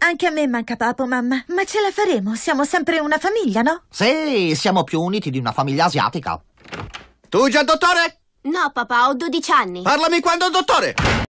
Anche a me manca papo, mamma. Ma ce la faremo? Siamo sempre una famiglia, no? Sì, siamo più uniti di una famiglia asiatica. Tu già dottore? No, papà, ho 12 anni. Parlami quando dottore!